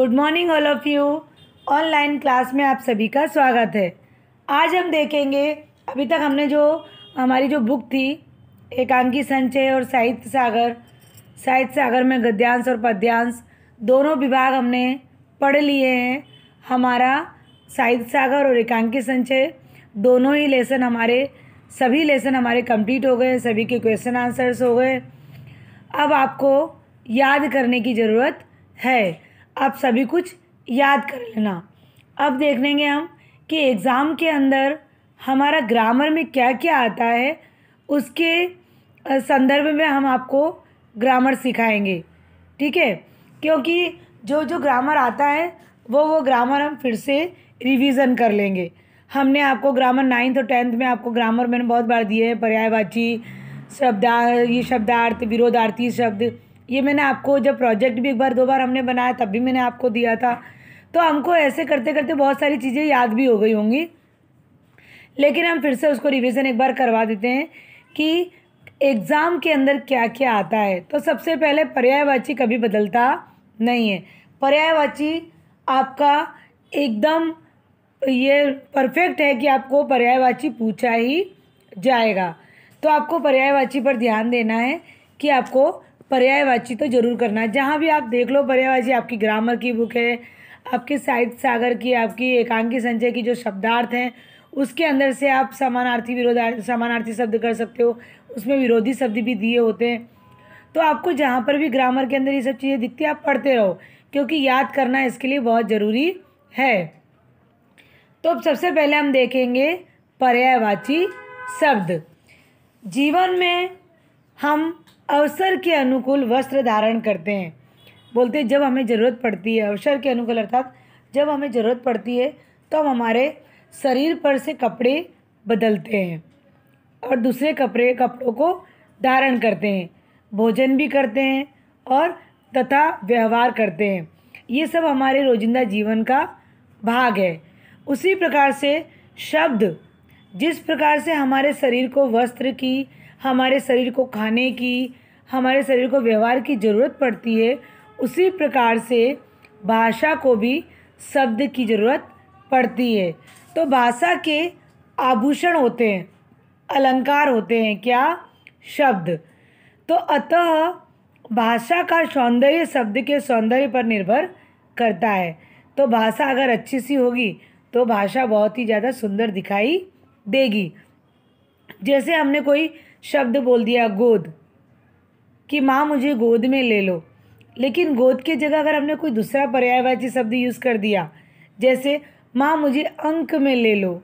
good morning all of you online class में आप सभी का स्वागत है आज हम देखेंगे अभी तक हमने जो हमारी जो बुक थी एकांकी संचय और साहित्य सागर साहित्य सागर में गद्यांश और पद्यांश दोनों विभाग हमने पढ़ लिए हैं हमारा साहित्य सागर और एकांकी संचय दोनों ही लेसन हमारे सभी लेसन हमारे कंप्लीट हो गए सभी के क्वेश्चन आंसर्स हो गए अब आपको याद करने की ज़रूरत है आप सभी कुछ याद कर लेना अब देख लेंगे हम कि एग्ज़ाम के अंदर हमारा ग्रामर में क्या क्या आता है उसके संदर्भ में हम आपको ग्रामर सिखाएंगे ठीक है क्योंकि जो जो ग्रामर आता है वो वो ग्रामर हम फिर से रिवीजन कर लेंगे हमने आपको ग्रामर नाइन्थ और टेंथ में आपको ग्रामर मैंने बहुत बार दिए हैं पर्यायवाची शब्दा ये शब्दार्थ विरोधार्थी शब्द ये मैंने आपको जब प्रोजेक्ट भी एक बार दो बार हमने बनाया तब भी मैंने आपको दिया था तो हमको ऐसे करते करते बहुत सारी चीज़ें याद भी हो गई होंगी लेकिन हम फिर से उसको रिविज़न एक बार करवा देते हैं कि एग्ज़ाम के अंदर क्या क्या आता है तो सबसे पहले पर्यायवाची कभी बदलता नहीं है पर्यायवाची आपका एकदम ये परफेक्ट है कि आपको पर्यायवाची पूछा ही जाएगा तो आपको पर्यायवाची पर ध्यान देना है कि आपको पर्यायवाची तो जरूर करना जहाँ भी आप देख लो पर्यायवाची आपकी ग्रामर की बुक है आपके साहित्य सागर की आपकी एकांकी संचय की जो शब्दार्थ हैं उसके अंदर से आप समानार्थी विरोधार्थी समानार्थी शब्द कर सकते हो उसमें विरोधी शब्द भी दिए होते हैं तो आपको जहाँ पर भी ग्रामर के अंदर ये सब चीज़ें दिखती है आप पढ़ते रहो क्योंकि याद करना इसके लिए बहुत ज़रूरी है तो अब सबसे पहले हम देखेंगे पर्यायवाची शब्द जीवन में हम अवसर के अनुकूल वस्त्र धारण करते हैं बोलते हैं जब हमें ज़रूरत पड़ती है अवसर के अनुकूल अर्थात जब हमें ज़रूरत पड़ती है तो हम हमारे शरीर पर से कपड़े बदलते हैं और दूसरे कपड़े कपड़ों को धारण करते हैं भोजन भी करते हैं और तथा व्यवहार करते हैं ये सब हमारे रोजिंदा जीवन का भाग है उसी प्रकार से शब्द जिस प्रकार से हमारे शरीर को वस्त्र की हमारे शरीर को खाने की हमारे शरीर को व्यवहार की ज़रूरत पड़ती है उसी प्रकार से भाषा को भी शब्द की ज़रूरत पड़ती है तो भाषा के आभूषण होते हैं अलंकार होते हैं क्या शब्द तो अतः भाषा का सौंदर्य शब्द के सौंदर्य पर निर्भर करता है तो भाषा अगर अच्छी सी होगी तो भाषा बहुत ही ज़्यादा सुंदर दिखाई देगी जैसे हमने कोई शब्द बोल दिया गोद कि माँ मुझे गोद में ले लो लेकिन गोद के जगह अगर हमने कोई दूसरा पर्यायवाची शब्द यूज़ कर दिया जैसे माँ मुझे अंक में ले लो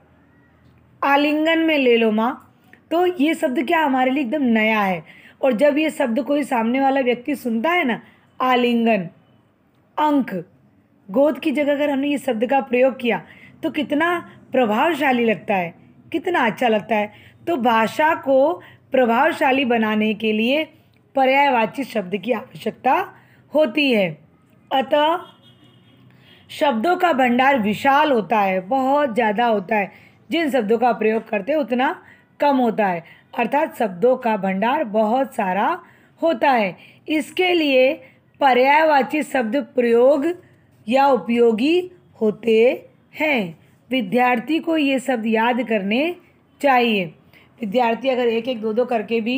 आलिंगन में ले लो माँ तो ये शब्द क्या हमारे लिए एकदम नया है और जब ये शब्द कोई सामने वाला व्यक्ति सुनता है ना आलिंगन अंक गोद की जगह अगर हमने ये शब्द का प्रयोग किया तो कितना प्रभावशाली लगता है कितना अच्छा लगता है तो भाषा को प्रभावशाली बनाने के लिए पर्यायवाची शब्द की आवश्यकता होती है अतः शब्दों का भंडार विशाल होता है बहुत ज़्यादा होता है जिन शब्दों का प्रयोग करते हैं उतना कम होता है अर्थात शब्दों का भंडार बहुत सारा होता है इसके लिए पर्यायवाची शब्द प्रयोग या उपयोगी होते हैं विद्यार्थी को ये शब्द याद करने चाहिए विद्यार्थी अगर एक एक दो दो करके भी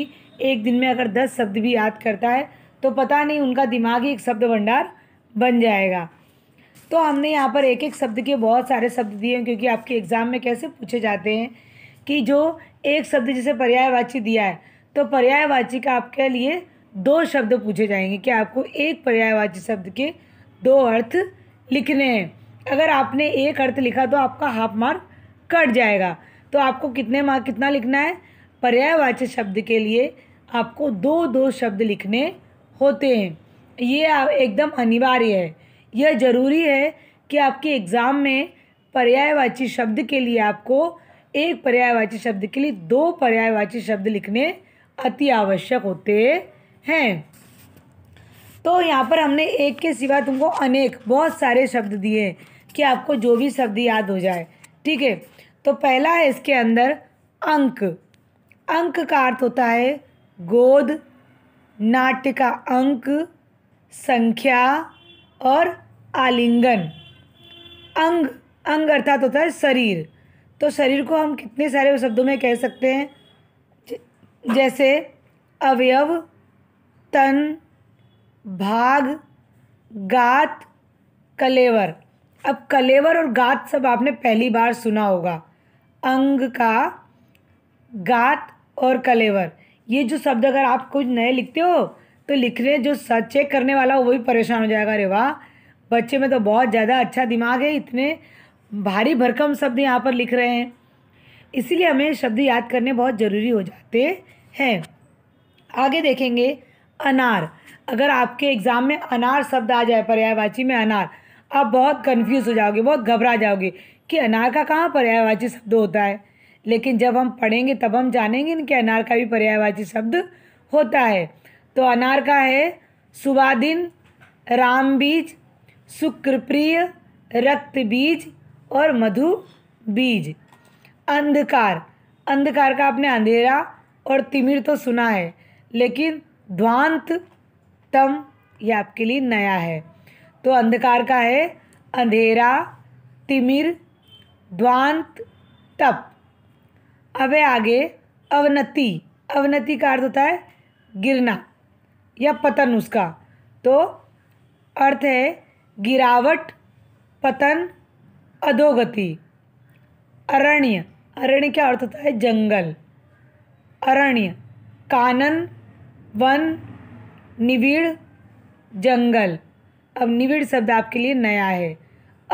एक दिन में अगर दस शब्द भी याद करता है तो पता नहीं उनका दिमाग ही एक शब्द भंडार बन जाएगा तो हमने यहाँ पर एक एक शब्द के बहुत सारे शब्द दिए हैं क्योंकि आपके एग्ज़ाम में कैसे पूछे जाते हैं कि जो एक शब्द जैसे पर्यायवाची दिया है तो पर्यायवाची का आपके लिए दो शब्द पूछे जाएंगे कि आपको एक पर्यायवाची शब्द के दो अर्थ लिखने हैं अगर आपने एक अर्थ लिखा तो आपका हाफ मार्क कट जाएगा तो आपको कितने मार्क कितना लिखना है पर्यायवाची शब्द के लिए आपको दो दो शब्द लिखने होते हैं ये एकदम अनिवार्य है यह ज़रूरी है कि आपके एग्ज़ाम में पर्यायवाची शब्द के लिए आपको एक पर्यायवाची शब्द के लिए दो पर्यायवाची शब्द लिखने अति आवश्यक होते हैं तो यहाँ पर हमने एक के सिवा तुमको अनेक बहुत सारे शब्द दिए कि आपको जो भी शब्द याद हो जाए ठीक है तो पहला है इसके अंदर अंक अंक का अर्थ होता है गोद नाट्य का अंक संख्या और आलिंगन अंग अंग अर्थात होता है शरीर तो शरीर को हम कितने सारे शब्दों में कह सकते हैं जैसे अवयव तन भाग गात कलेवर अब कलेवर और गात सब आपने पहली बार सुना होगा अंग का गात और कलेवर ये जो शब्द अगर आप कुछ नए लिखते हो तो लिख रहे जो चेक करने वाला हो वही परेशान हो जाएगा अरे वाह बच्चे में तो बहुत ज़्यादा अच्छा दिमाग है इतने भारी भरकम शब्द यहाँ पर लिख रहे हैं इसीलिए हमें शब्द याद करने बहुत ज़रूरी हो जाते हैं आगे देखेंगे अनार अगर आपके एग्ज़ाम में अनार शब्द आ जाए पर्यायवाची में अनार आप बहुत कंफ्यूज हो जाओगे बहुत घबरा जाओगे कि अनार का कहाँ पर्यायवाची शब्द होता है लेकिन जब हम पढ़ेंगे तब हम जानेंगे कि अनार का भी पर्यायवाची शब्द होता है तो अनार का है सुबादिन राम बीज शुक्रप्रिय रक्त बीज और मधु बीज अंधकार अंधकार का आपने अंधेरा और तिमिर तो सुना है लेकिन ध्वान्त तम ये आपके लिए नया है तो अंधकार का है अंधेरा तिमिर द्वांत तप अब आगे अवनति अवनति का अर्थ होता है गिरना या पतन उसका तो अर्थ है गिरावट पतन अधोगति अरण्य अरण्य क्या अर्थ होता है जंगल अरण्य कानन वन निविड़ जंगल अब निविड़ शब्द आपके लिए नया है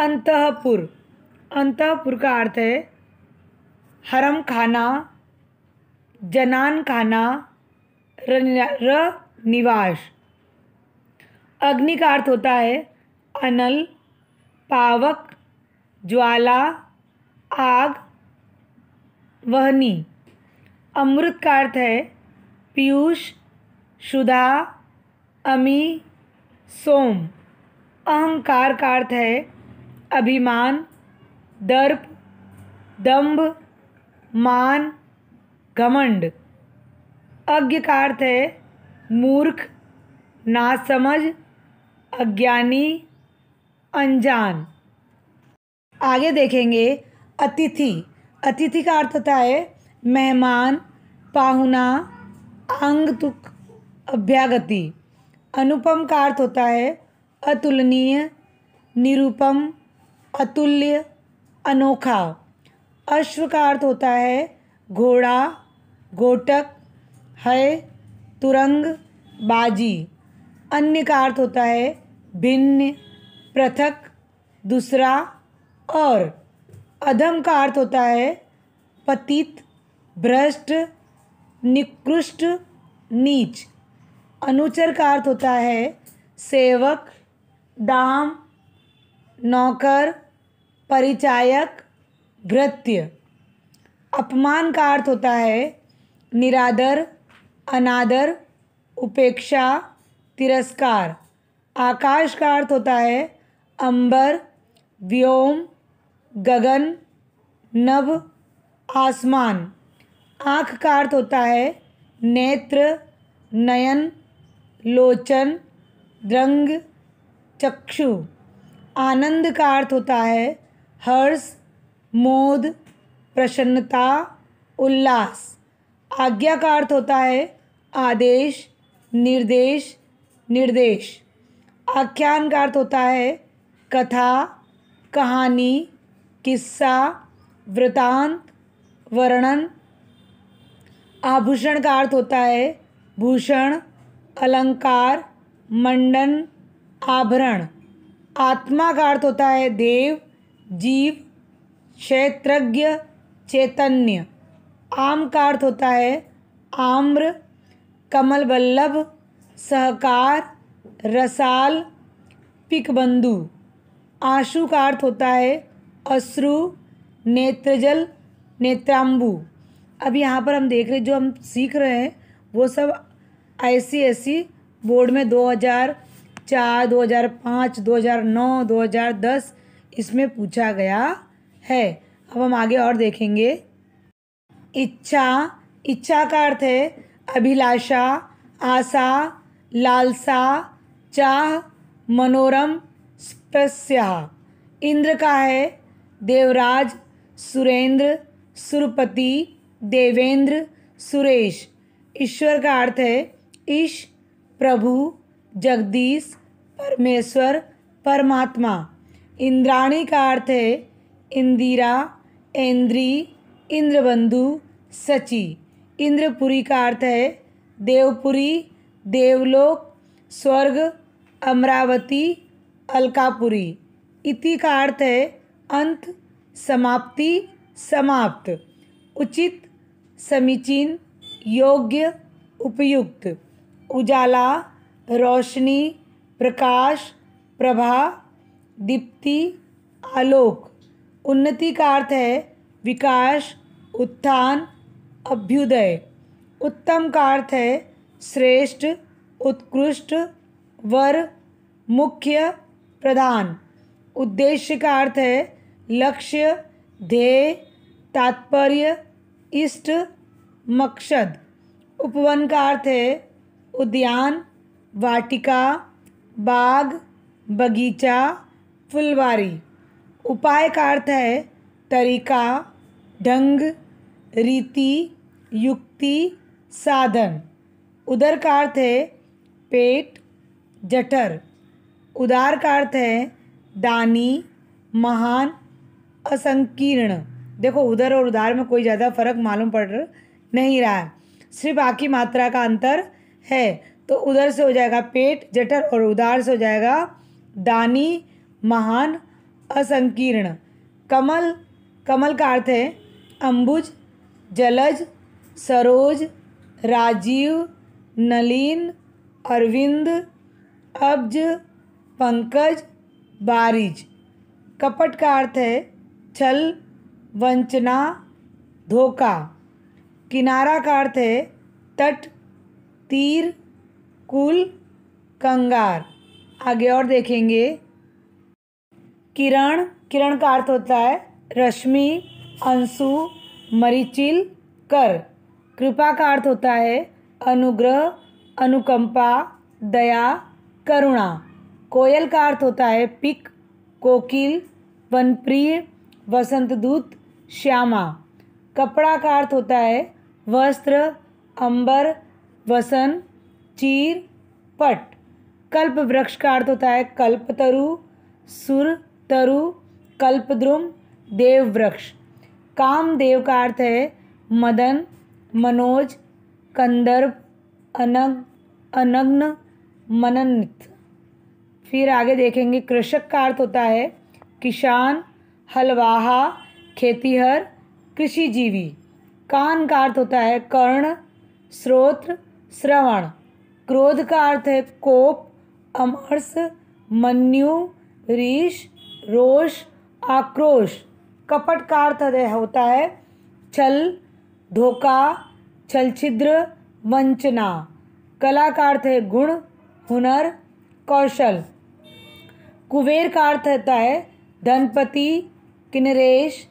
अंतपुर अंतपुर का अर्थ है हरम खाना जनान खाना र निवास अग्नि का अर्थ होता है अनल पावक ज्वाला आग वहनी अमृत का अर्थ है पीयूष सुधा अमी सोम अहंकार का अर्थ है अभिमान दर्प दम्भ मान घमंड अज्ञ का अर्थ है मूर्ख नासमझ अज्ञानी अनजान आगे देखेंगे अतिथि अतिथि का अर्थ होता है मेहमान पाहुना तुक अभ्यागति अनुपम का अर्थ होता है अतुलनीय निरुपम अतुल्य अनोखा अश्व का अर्थ होता है घोड़ा घोटक है तुरंग बाजी अन्य का अर्थ होता है भिन्न पृथक दूसरा और अधम का अर्थ होता है पतित भ्रष्ट निकृष्ट नीच अनुचर का अर्थ होता है सेवक दाम नौकर परिचायक भृत्य अपमान का अर्थ होता है निरादर अनादर उपेक्षा तिरस्कार आकाश का अर्थ होता है अंबर व्योम गगन नभ आसमान आँख का अर्थ होता है नेत्र नयन लोचन द्रंग चक्षु आनंद का अर्थ होता है हर्ष मोद प्रसन्नता उल्लास आज्ञा का अर्थ होता है आदेश निर्देश निर्देश आख्यान का अर्थ होता है कथा कहानी किस्सा वृतांत वर्णन आभूषण का अर्थ होता है भूषण अलंकार मंडन आभरण आत्मा का अर्थ होता है देव जीव क्षेत्रज्ञ चैतन्य आम का अर्थ होता है आम्र कमल वल्लभ सहकार रसाल पिकबंधु आंसू का अर्थ होता है अश्रु नेत्रजल नेत्राम्बू अब यहाँ पर हम देख रहे जो हम सीख रहे हैं वो सब आईसीएसई बोर्ड में 2004, 2005, 2009, 2010 इसमें पूछा गया है अब हम आगे और देखेंगे इच्छा इच्छा का अर्थ है अभिलाषा आशा लालसा चाह मनोरम स्पस्या इंद्र का है देवराज सुरेंद्र सुरपति देवेंद्र सुरेश ईश्वर का अर्थ है ईश प्रभु जगदीश परमेश्वर परमात्मा इंद्राणी का अर्थ है इंदिरा इंद्री इंद्रबंधु सची इंद्रपुरी का अर्थ है देवपुरी देवलोक स्वर्ग अमरावती अलकापुरी इति का अर्थ है अंत समाप्ति समाप्त उचित समीचीन योग्य उपयुक्त उजाला रोशनी प्रकाश प्रभा दीप्ति आलोक उन्नति का अर्थ है विकास उत्थान अभ्युदय उत्तम का अर्थ है श्रेष्ठ उत्कृष्ट वर मुख्य प्रधान उद्देश्य का अर्थ है लक्ष्य ध्येय तात्पर्य इष्ट मकसद उपवन का अर्थ है उद्यान वाटिका बाग बगीचा फुलवारी उपाय का अर्थ है तरीका ढंग रीति युक्ति साधन उदर का अर्थ है पेट जठर उदार का अर्थ है दानी महान असंकीर्ण देखो उदर और उदार में कोई ज़्यादा फर्क मालूम पड़ नहीं रहा है सिर्फ आकी मात्रा का अंतर है तो उधर से हो जाएगा पेट जठर और उदार से हो जाएगा दानी महान असंकीर्ण कमल कमल का अर्थ है अंबुज जलज सरोज राजीव नलीन अरविंद अब्ज पंकज बारिज कपट का अर्थ है छल वंचना धोखा किनारा का अर्थ है तट तीर कुल कंगार आगे और देखेंगे किरण किरण का अर्थ होता है रश्मि अंशु मरीचिल कर कृपा का अर्थ होता है अनुग्रह अनुकंपा दया करुणा कोयल का अर्थ होता है पिक कोकिल वनप्रिय वसंत दूत श्यामा कपड़ा का अर्थ होता है वस्त्र अंबर वसन चीर पट कल्प वृक्ष का अर्थ होता है कल्पतरु सुर तरु कल्पद्रुम देववृक्ष कामदेव का अर्थ है मदन मनोज कंदर्प अनग अनग्न मननित फिर आगे देखेंगे कृषक का अर्थ होता है किसान हलवाहा खेतीहर कृषिजीवी कान का अर्थ होता है कर्ण स्रोत्र श्रवण क्रोध का अर्थ है कोप अमर्स मन्यु रीश रोष आक्रोश कपट का अर्थ होता है छल धोखा छल छिद्र वंचना कला का अर्थ है गुण हुनर कौशल कुबेर का अर्थ होता है धनपति किनरेश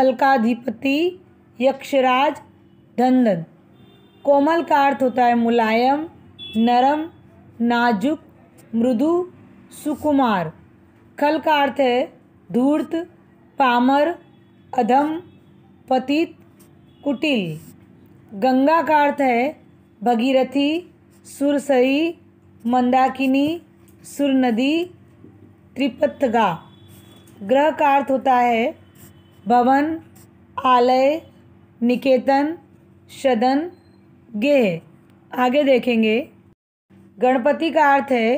अलकाधिपति यक्षराज धनधन कोमल का अर्थ होता है मुलायम नरम नाजुक मृदु सुकुमार खल का अर्थ है धूर्त पामर अधम पतित कुटिल गंगा का अर्थ है भगीरथी सुरसई मंदाकिनी सुर नदी त्रिपथगा ग्रह का अर्थ होता है भवन आलय निकेतन सदन गेह आगे देखेंगे गणपति का अर्थ है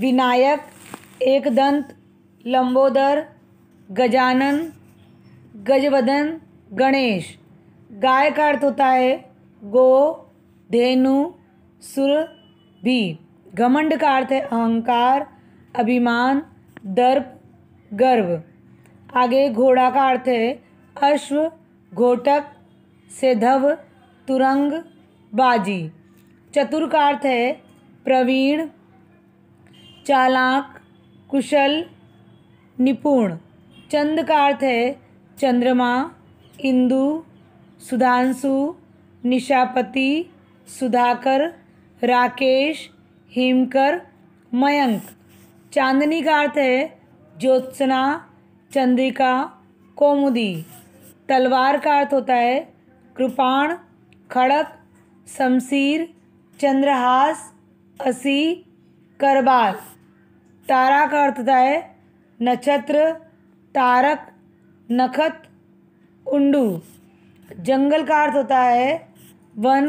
विनायक एकदंत लंबोदर गजानन गजवदन गणेश गाय का अर्थ होता है गो धेनु सुर भी घमंड का अर्थ है अहंकार अभिमान दर्प गर्व आगे घोड़ा का अर्थ है अश्व घोटक सेधव तुरंग बाजी चतुर का अर्थ है प्रवीण चालाक कुशल निपुण चंद का अर्थ है चंद्रमा इंदु सुधांशु निशापति सुधाकर राकेश हिमकर मयंक चांदनी का अर्थ है ज्योत्सना चंद्रिका कौमुदी तलवार का अर्थ होता है कृपाण खड़क शमशीर चंद्रहास असी करबाल तारा का अर्थ होता है नक्षत्र तारक नखत उंडू जंगल का अर्थ होता है वन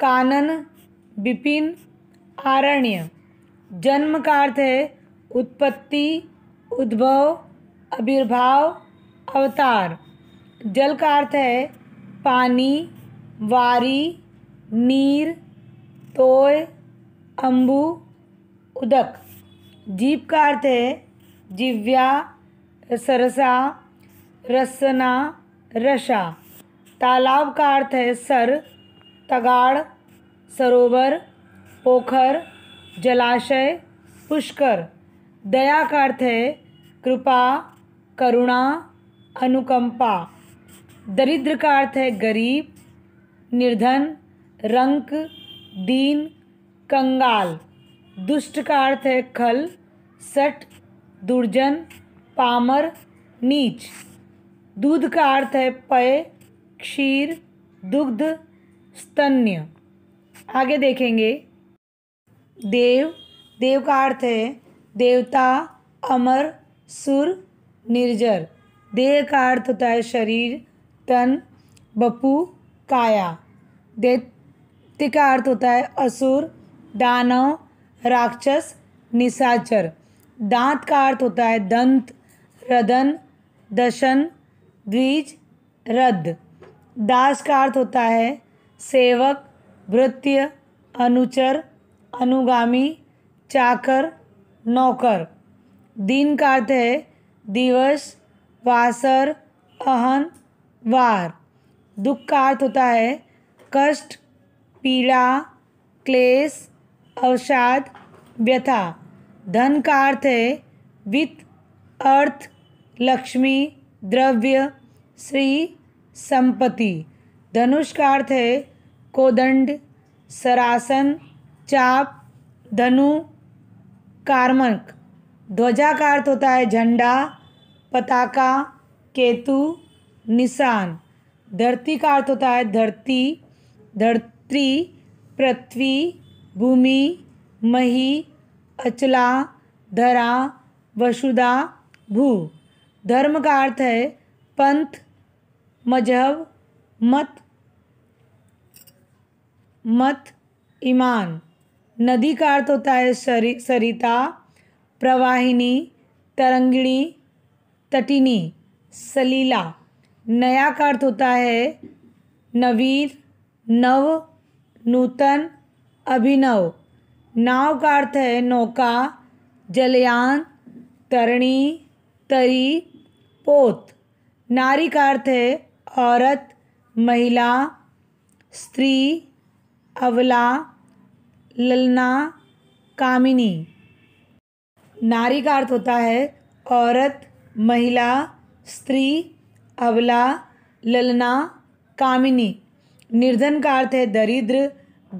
कानन विपिन आरण्य जन्म का अर्थ है उत्पत्ति उद्भव आविर्भाव अवतार जल का अर्थ है पानी वारी नीर तोय अम्बू उदक जीप का अर्थ है जिव्या सरसा रसना रसा तालाब का अर्थ है सर तगाड़ सरोवर पोखर जलाशय पुष्कर दया का अर्थ है कृपा करुणा अनुकंपा दरिद्र का अर्थ है गरीब निर्धन रंक दीन कंगाल दुष्ट का अर्थ है खल सट दुर्जन पामर नीच दूध का अर्थ है पय क्षीर दुग्ध स्तन्य आगे देखेंगे देव देव का अर्थ है देवता अमर सुर निर्जर देह का अर्थ होता है शरीर तन बपू काया दैत्य का अर्थ होता है असुर दानव राक्षस निशाचर दांत का अर्थ होता है दंत रदन दशन द्विज रद दास का अर्थ होता है सेवक भृत्य अनुचर अनुगामी चाकर नौकर दिन का अर्थ है दिवस वासर अहन वार दुख का अर्थ होता है कष्ट पीड़ा क्लेश अवसाद व्यथा धन का अर्थ है वित्त अर्थ लक्ष्मी द्रव्य श्री संपत्ति धनुष का अर्थ है कोदंड सरासन चाप धनु कार्मक ध्वजा का अर्थ होता है झंडा पताका केतु निशान धरती का अर्थ होता है धरती धरती पृथ्वी भूमि मही अचला धरा वसुधा भू धर्म का अर्थ है पंथ मजहब मत मत ईमान नदी का अर्थ होता है सरि सरिता प्रवाहिनी तरंगिणी तटिनी सलीला नया का अर्थ होता है नवीर नव नूतन अभिनव नाव का अर्थ है नौका जलयान तरणी तरी पोत नारी का अर्थ है औरत महिला स्त्री अवला ललना कामिनी नारी का अर्थ होता है औरत महिला स्त्री अवला ललना कामिनी निर्धन का अर्थ है दरिद्र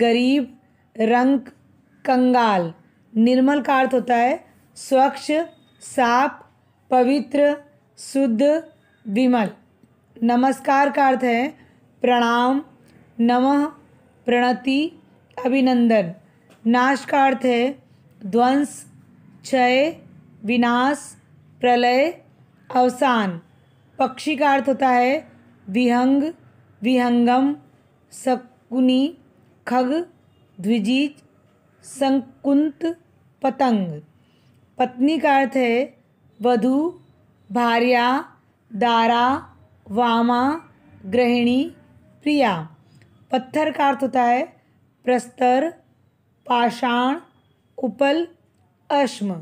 गरीब रंक कंगाल निर्मल का अर्थ होता है स्वच्छ साफ पवित्र शुद्ध विमल नमस्कार का अर्थ है प्रणाम नमः प्रणति अभिनंदन नाश का अर्थ है ध्वंस क्षय विनाश प्रलय अवसान पक्षी का अर्थ होता है विहंग विहंगम शकुनी खग द्विजीज संकुंत पतंग पत्नी का अर्थ है वधु भार्या दारा वामा गृहिणी प्रिया पत्थर का अर्थ होता है प्रस्तर पाषाण उपल अश्म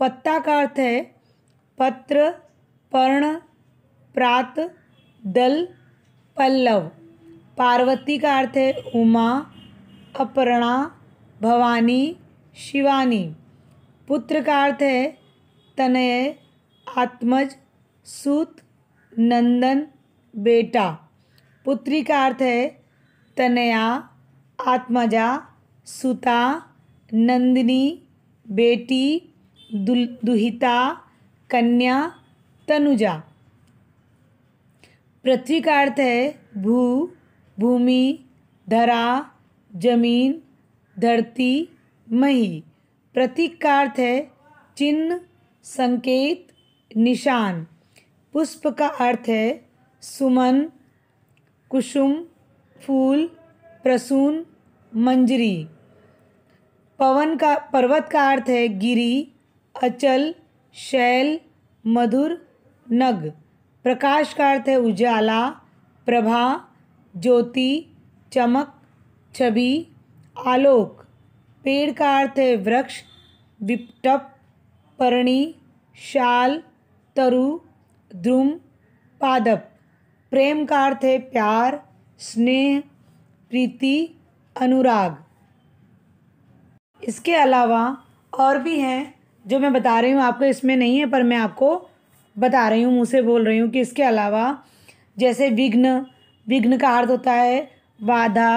पत्ता का अर्थ है पत्र पर्ण प्रात दल पल्लव पार्वती का अर्थ है उमा अपर्णा भवानी शिवानी पुत्र का अर्थ है तनय आत्मज सूत नंदन बेटा पुत्री का अर्थ है तनया आत्मजा सुता नंदिनी बेटी दुल दुहिता कन्या तनुजा पृथ्वी का अर्थ है भू भूमि धरा जमीन धरती मही प्रतीक का अर्थ है चिन्ह संकेत निशान पुष्प का अर्थ है सुमन कुसुम फूल प्रसून मंजरी पवन का पर्वत का अर्थ है गिरी अचल शैल मधुर नग प्रकाश का अर्थ है उजाला प्रभा ज्योति चमक छवि आलोक पेड़ का अर्थ है वृक्ष विपटप परणी शाल तरु ध्रुम पादप प्रेम का अर्थ है प्यार स्नेह प्रीति अनुराग इसके अलावा और भी हैं जो मैं बता रही हूँ आपको इसमें नहीं है पर मैं आपको बता रही हूँ मुँह से बोल रही हूँ कि इसके अलावा जैसे विघ्न विघ्न का अर्थ होता है बाधा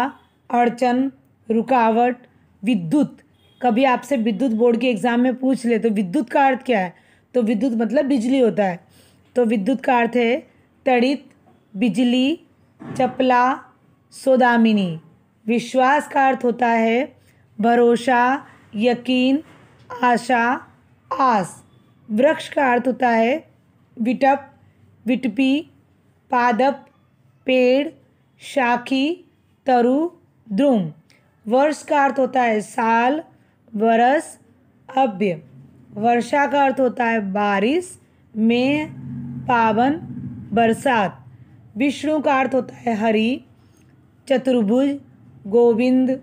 अड़चन रुकावट विद्युत कभी आपसे विद्युत बोर्ड के एग्ज़ाम में पूछ ले तो विद्युत का अर्थ क्या है तो विद्युत मतलब बिजली होता है तो विद्युत का अर्थ है तड़ित बिजली चपला सोदामिनी विश्वास का अर्थ होता है भरोसा यकीन आशा आस वृक्ष का अर्थ होता है विटप विटपी पादप पेड़ शाखी तरु द्रुम वर्ष का अर्थ होता है साल वर्ष अभ्य वर्षा का अर्थ होता है बारिश मेह पावन बरसात विष्णु का अर्थ होता है हरि चतुर्भुज गोविंद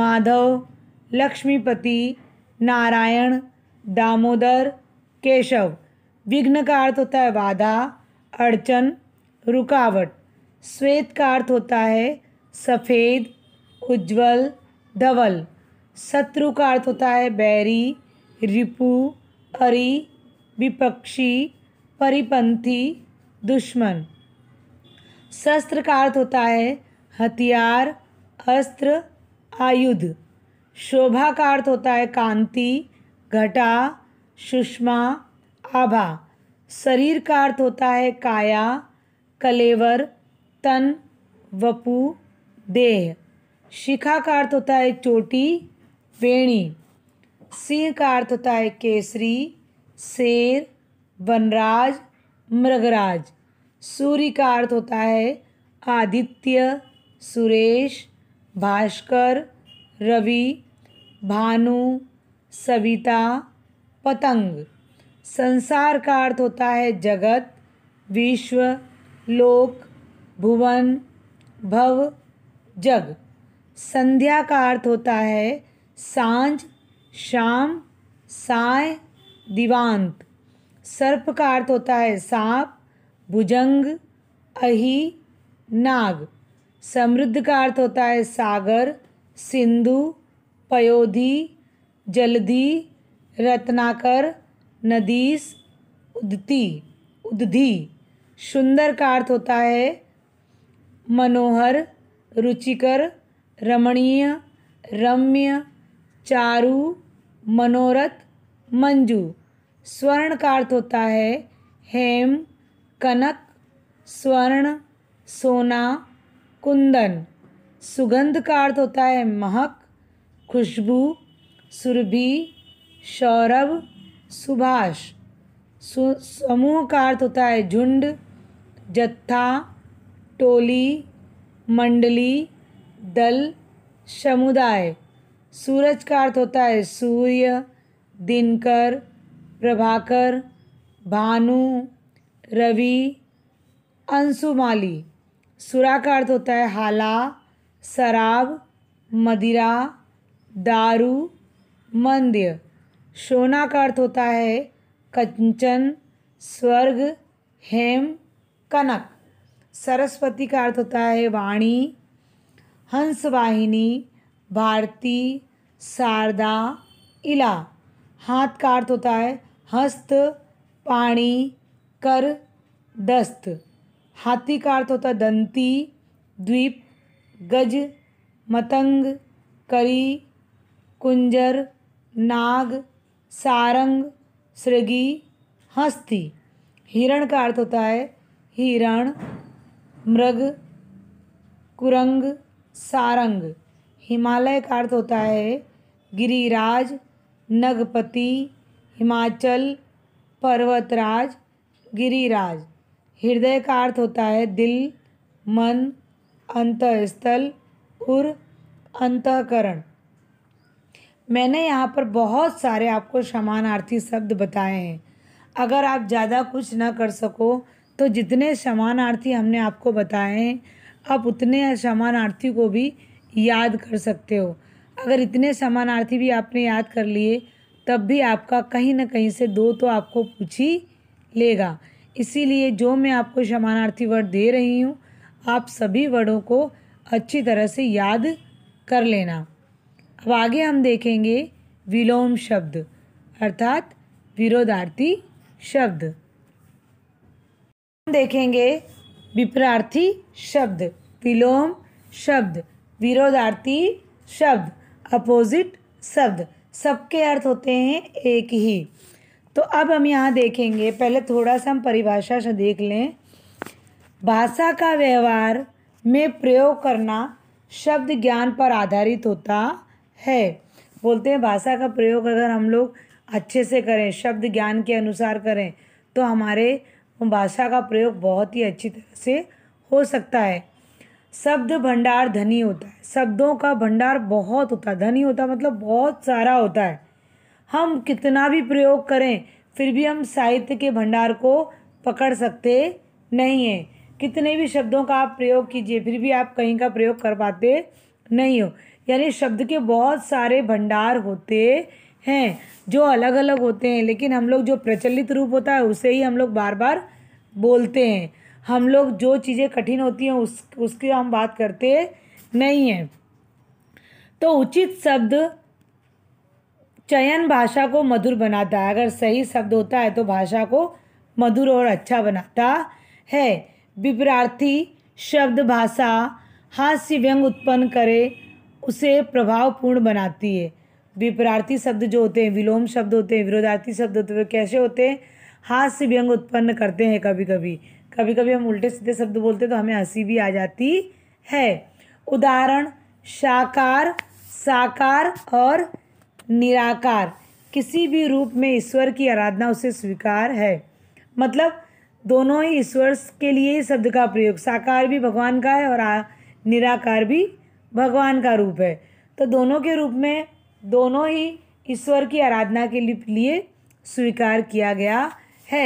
माधव लक्ष्मीपति नारायण दामोदर केशव विघ्न का अर्थ होता है वादा अड़चन रुकावट श्वेत का अर्थ होता है सफ़ेद उज्जवल धवल शत्रु का अर्थ होता है बैरी रिपु अरि विपक्षी परिपंथी दुश्मन शस्त्र का अर्थ होता है हथियार अस्त्र आयुध शोभा का अर्थ होता है कांति घटा सुषमा आभा शरीर का अर्थ होता है काया कलेवर तन वपु देह शिखा का अर्थ होता है चोटी वेणी सिंह का अर्थ होता है केसरी शेर वनराज मृगराज सूर्य का अर्थ होता है आदित्य सुरेश भास्कर रवि भानु सविता पतंग संसार का अर्थ होता है जगत विश्व लोक भुवन भव जग संध्या का अर्थ होता है सांझ शाम साय दिवांत सर्प का अर्थ होता है सांप भुजंग अही नाग समृद्ध का अर्थ होता है सागर सिंधु पयोधि जलधि रत्नाकर नदीस उदति उदधि सुंदर का अर्थ होता है मनोहर रुचिकर रमणीय रम्य चारु मनोरथ मंजू स्वर्ण का अर्थ होता है हेम कनक स्वर्ण सोना कुंदन सुगंध का अर्थ होता है महक खुशबू सुरभि सौरभ सुभाष समूह का अर्थ होता है झुंड जत्था टोली मंडली दल समुदाय सूरज का अर्थ होता है सूर्य दिनकर प्रभाकर भानु रवि अंशुमाली सुरा का अर्थ होता है हाला शराब मदिरा दारू मंद्य सोना का अर्थ होता है कंचन स्वर्ग हेम कनक सरस्वती का अर्थ होता है वाणी हंसवाहिनी भारती शारदा इला हाथ का अर्थ होता है हस्त पाणी कर दस्त हाथी का अर्थ होता है दंती द्वीप गज मतंग करी कुंजर नाग सारंग सृगी हस्ती हिरण का अर्थ होता है हिरण मृग कुरंग सारंग हिमालय का अर्थ होता है गिरिराज नगपति हिमाचल पर्वतराज गिरिराज हृदय का अर्थ होता है दिल मन अंतस्थल और अंतकरण मैंने यहाँ पर बहुत सारे आपको समानार्थी शब्द बताए हैं अगर आप ज़्यादा कुछ ना कर सको तो जितने समानार्थी हमने आपको बताए हैं आप उतने समानार्थी को भी याद कर सकते हो अगर इतने समानार्थी भी आपने याद कर लिए तब भी आपका कहीं ना कहीं से दो तो आपको पूछ ही लेगा इसीलिए जो मैं आपको समानार्थी वर्ड दे रही हूँ आप सभी वर्डों को अच्छी तरह से याद कर लेना अब आगे हम देखेंगे विलोम शब्द अर्थात विरोधार्थी शब्द हम देखेंगे विप्रार्थी शब्द विलोम शब्द विरोधार्थी शब्द अपोजिट शब्द सबके अर्थ होते हैं एक ही तो अब हम यहाँ देखेंगे पहले थोड़ा सा हम परिभाषा से देख लें भाषा का व्यवहार में प्रयोग करना शब्द ज्ञान पर आधारित होता है बोलते हैं भाषा का प्रयोग अगर हम लोग अच्छे से करें शब्द ज्ञान के अनुसार करें तो हमारे भाषा का प्रयोग बहुत ही अच्छी तरह से हो सकता है शब्द भंडार धनी होता है शब्दों का भंडार बहुत होता है धनी होता मतलब बहुत सारा होता है हम कितना भी प्रयोग करें फिर भी हम साहित्य के भंडार को पकड़ सकते नहीं हैं कितने भी शब्दों का आप प्रयोग कीजिए फिर भी आप कहीं का प्रयोग कर पाते नहीं हो यानी शब्द के बहुत सारे भंडार होते हैं जो अलग अलग होते हैं लेकिन हम लोग जो प्रचलित रूप होता है उसे ही हम लोग बार बार बोलते हैं हम लोग जो चीज़ें कठिन होती हैं उस उसकी हम बात करते नहीं हैं तो उचित शब्द चयन भाषा को मधुर बनाता है अगर सही शब्द होता है तो भाषा को मधुर और अच्छा बनाता है विपरार्थी शब्द भाषा हास्य व्यंग उत्पन्न करे उसे प्रभावपूर्ण बनाती है विपरार्थी शब्द जो होते हैं विलोम शब्द होते हैं विरोधार्थी शब्द होते हैं कैसे होते हैं हाथ से व्यंग उत्पन्न करते हैं कभी कभी कभी कभी हम उल्टे सीधे शब्द बोलते हैं तो हमें हंसी भी आ जाती है उदाहरण साकार साकार और निराकार किसी भी रूप में ईश्वर की आराधना उसे स्वीकार है मतलब दोनों ही ईश्वर के लिए ही शब्द का प्रयोग साकार भी भगवान का है और निराकार भी भगवान का रूप है तो दोनों के रूप में दोनों ही ईश्वर की आराधना के लिए स्वीकार किया गया है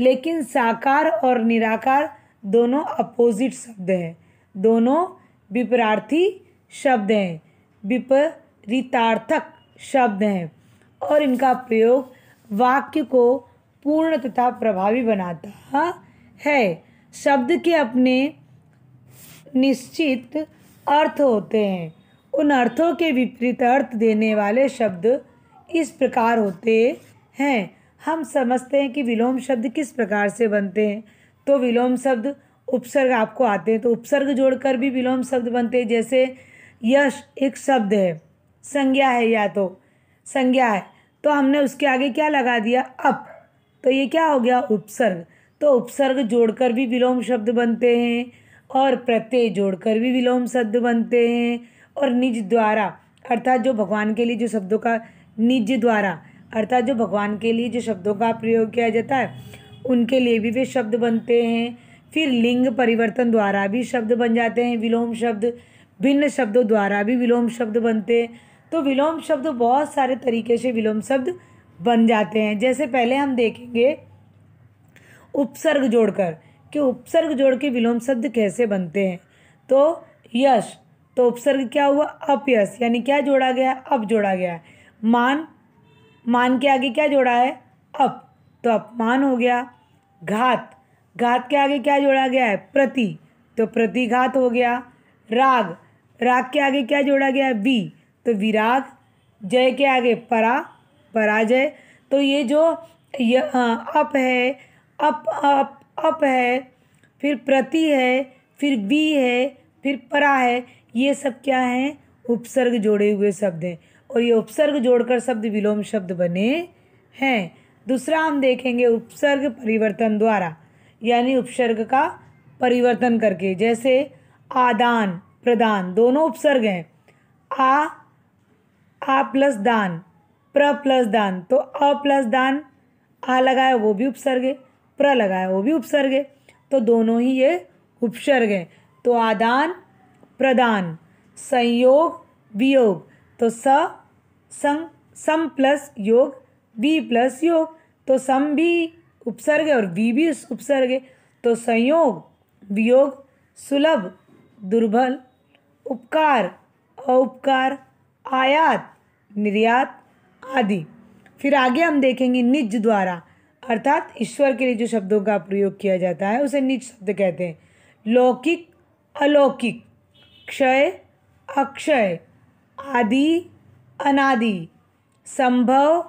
लेकिन साकार और निराकार दोनों अपोजिट शब्द हैं दोनों विपरार्थी शब्द हैं विपरीतार्थक शब्द हैं और इनका प्रयोग वाक्य को पूर्ण तथा प्रभावी बनाता है शब्द के अपने निश्चित अर्थ होते हैं उन अर्थों के विपरीत अर्थ देने वाले शब्द इस प्रकार होते हैं हम समझते हैं कि विलोम शब्द किस प्रकार से बनते हैं तो विलोम शब्द उपसर्ग आपको आते हैं तो उपसर्ग जोड़कर भी विलोम शब्द बनते हैं जैसे यश एक शब्द है संज्ञा है या तो संज्ञा है तो हमने उसके आगे क्या लगा दिया अप तो ये क्या हो गया उपसर्ग तो उपसर्ग जोड़कर भी विलोम शब्द बनते हैं और प्रत्यय जोड़कर भी विलोम शब्द बनते हैं और निज द्वारा अर्थात जो भगवान के लिए जो शब्दों का निज द्वारा अर्थात जो भगवान के लिए जो शब्दों का प्रयोग किया जाता है उनके लिए भी वे शब्द बनते हैं फिर लिंग परिवर्तन द्वारा भी शब्द बन जाते हैं विलोम शब्द भिन्न शब्दों द्वारा भी विलोम शब्द बनते हैं तो विलोम शब्द बहुत सारे तरीके से विलोम शब्द बन जाते हैं जैसे पहले हम देखेंगे उपसर्ग जोड़कर कि उपसर्ग जोड़ के विलोम शब्द कैसे बनते हैं तो यश तो उपसर्ग क्या हुआ अपयस यानी क्या जोड़ा गया अप जोड़ा गया है मान मान के आगे क्या जोड़ा है अप तो अपमान हो गया घात घात के आगे क्या जोड़ा गया है प्रति तो प्रतिघात हो गया राग राग के आगे क्या जोड़ा गया है वी तो विराग जय के आगे परा पराजय तो ये जो अप है अप अप अप है फिर प्रति है फिर वी है फिर परा है ये सब क्या है उपसर्ग जोड़े हुए शब्द हैं और ये उपसर्ग जोड़कर शब्द विलोम शब्द बने हैं दूसरा हम देखेंगे उपसर्ग परिवर्तन द्वारा यानी उपसर्ग का परिवर्तन करके जैसे आदान प्रदान दोनों उपसर्ग हैं आ आ प्लस दान प्र प्लस दान तो अ प्लस दान आ लगाए वो भी उपसर्ग है प्र लगाए वो भी उपसर्ग है तो दोनों ही ये उपसर्ग हैं तो आदान प्रदान संयोग वियोग तो स संग सम प्लस योग वी प्लस योग तो सम भी उपसर्ग और वी भी उपसर्ग तो संयोग वियोग सुलभ दुर्बल उपकार अउपकार आयात निर्यात आदि फिर आगे हम देखेंगे निज द्वारा अर्थात ईश्वर के लिए जो शब्दों का प्रयोग किया जाता है उसे निज शब्द कहते हैं लौकिक अलौकिक क्षय अक्षय आदि अनादि संभव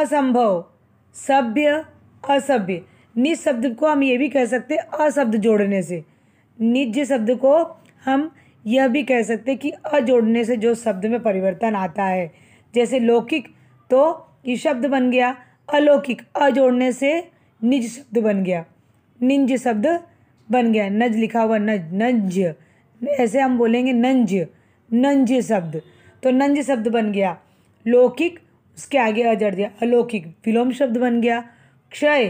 असंभव सभ्य असभ्य निज शब्द को हम ये भी कह सकते हैं अशब्द जोड़ने से निज शब्द को हम यह भी कह सकते कि अजोड़ने से जो शब्द में परिवर्तन आता है जैसे लौकिक तो ये शब्द बन गया अलौकिक अजोड़ने से निज शब्द बन गया निज शब्द बन गया नज लिखा हुआ नज नज ऐसे हम बोलेंगे नंज नंज शब्द तो नंज शब्द बन गया लौकिक उसके आगे अजड़ दिया अलौकिक विलोम शब्द बन गया क्षय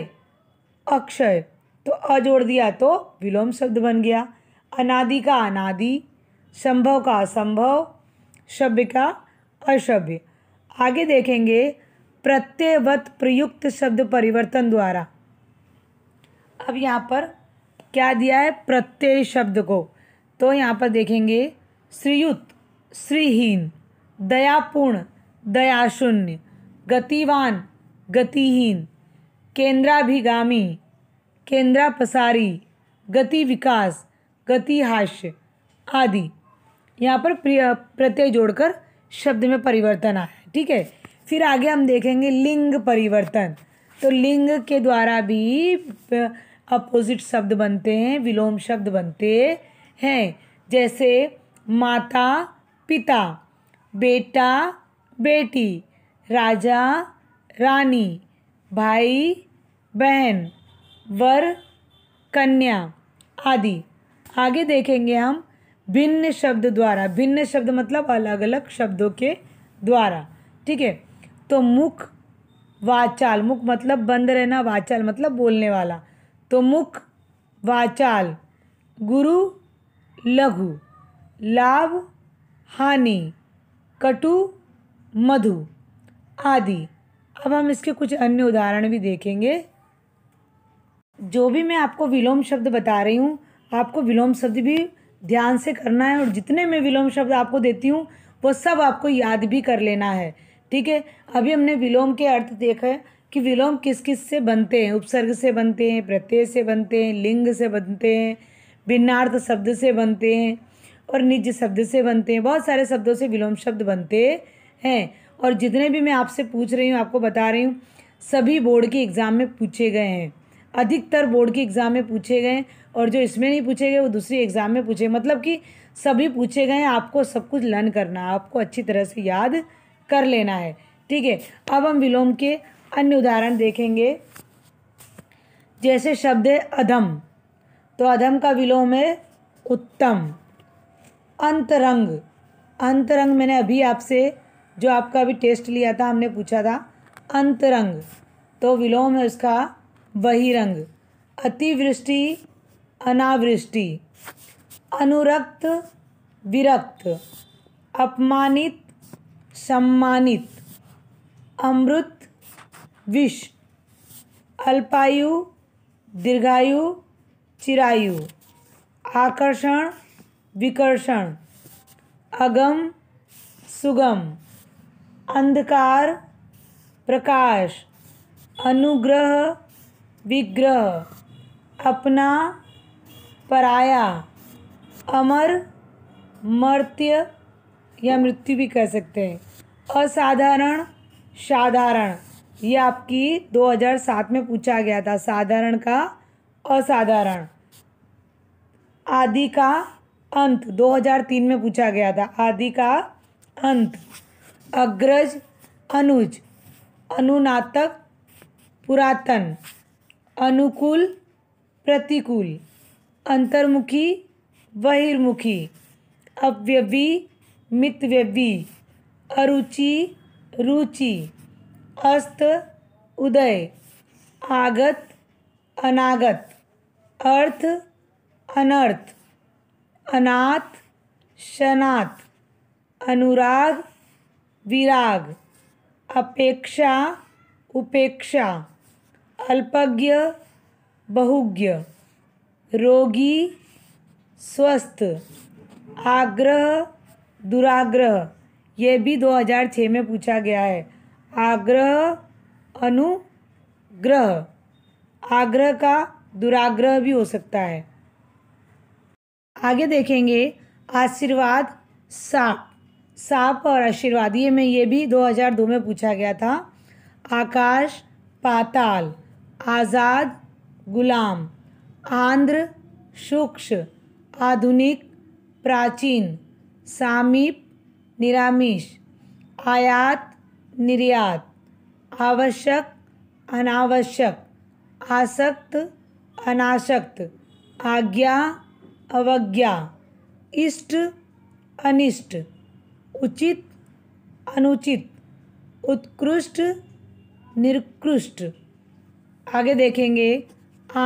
अक्षय तो अ जोड़ दिया तो विलोम शब्द बन गया अनादि का अनादि संभव का असंभव शब्द का अशभ्य आगे देखेंगे प्रत्ययवत प्रयुक्त शब्द परिवर्तन द्वारा अब यहाँ पर क्या दिया है प्रत्यय शब्द को तो यहाँ पर देखेंगे श्रीयुत श्रीहीन दयापूर्ण दयाशून्य गतिवान गतिहीन केंद्राभिगामी केंद्रापसारी गति विकास गतिहास्य आदि यहाँ पर प्रिय प्रत्यय जोड़कर शब्द में परिवर्तन आया ठीक है फिर आगे हम देखेंगे लिंग परिवर्तन तो लिंग के द्वारा भी अपोजिट शब्द बनते हैं विलोम शब्द बनते हैं जैसे माता पिता बेटा बेटी राजा रानी भाई बहन वर कन्या आदि आगे देखेंगे हम भिन्न शब्द द्वारा भिन्न शब्द मतलब अलग अलग शब्दों के द्वारा ठीक है तो मुख वाचाल मुख मतलब बंद रहना वाचाल मतलब बोलने वाला तो मुख वाचाल गुरु लघु लाभ हानि कटु मधु आदि अब हम इसके कुछ अन्य उदाहरण भी देखेंगे जो भी मैं आपको विलोम शब्द बता रही हूँ आपको विलोम शब्द भी ध्यान से करना है और जितने मैं विलोम शब्द आपको देती हूँ वो सब आपको याद भी कर लेना है ठीक है अभी हमने विलोम के अर्थ देखा है कि विलोम किस किस से बनते हैं उपसर्ग से बनते हैं प्रत्यय से बनते हैं लिंग से बनते हैं भिन्नार्थ शब्द से बनते हैं और निज शब्द से बनते हैं बहुत सारे शब्दों से विलोम शब्द बनते हैं और जितने भी मैं आपसे पूछ रही हूँ आपको बता रही हूँ सभी बोर्ड के एग्ज़ाम में पूछे गए हैं अधिकतर बोर्ड के एग्ज़ाम में पूछे गए हैं और जो इसमें नहीं पूछे गए वो दूसरी एग्ज़ाम में पूछे मतलब कि सभी पूछे गए हैं आपको सब कुछ लर्न करना आपको अच्छी तरह से याद कर लेना है ठीक है अब हम विलोम के अन्य उदाहरण देखेंगे जैसे शब्द है अधम तो अधम का विलोम है उत्तम अंतरंग अंतरंग मैंने अभी आपसे जो आपका अभी टेस्ट लिया था हमने पूछा था अंतरंग तो विलोम है उसका वही रंग अतिवृष्टि अनावृष्टि अनुरक्त विरक्त अपमानित सम्मानित अमृत विष अल्पायु दीर्घायु चिरायु आकर्षण विकर्षण अगम सुगम अंधकार प्रकाश अनुग्रह विग्रह अपना पराया अमर मर्त्य या मृत्यु भी कह सकते हैं असाधारण साधारण ये आपकी 2007 में पूछा गया था साधारण का असाधारण आदि का अंत 2003 में पूछा गया था आदि का अंत अग्रज अनुज अनुनातक पुरातन अनुकूल प्रतिकूल अंतर्मुखी बहिर्मुखी अव्यवी मितव्यवी अरुचि रुचि अस्त उदय आगत अनागत अर्थ अनर्थ अनाथ शनाथ अनुराग विराग अपेक्षा उपेक्षा अल्पज्ञ बहुज्ञ रोगी स्वस्थ आग्रह दुराग्रह ये भी 2006 में पूछा गया है आग्रह अनुग्रह आग्रह का दुराग्रह भी हो सकता है आगे देखेंगे आशीर्वाद साप साप और आशीर्वाद ये में ये भी 2002 में पूछा गया था आकाश पाताल आज़ाद गुलाम आंध्र सूक्ष्म आधुनिक प्राचीन सामीप निरामिष आयात निर्यात आवश्यक अनावश्यक आसक्त अनासक्त आज्ञा अवज्ञा इष्ट अनिष्ट उचित अनुचित उत्कृष्ट निकृष्ट आगे देखेंगे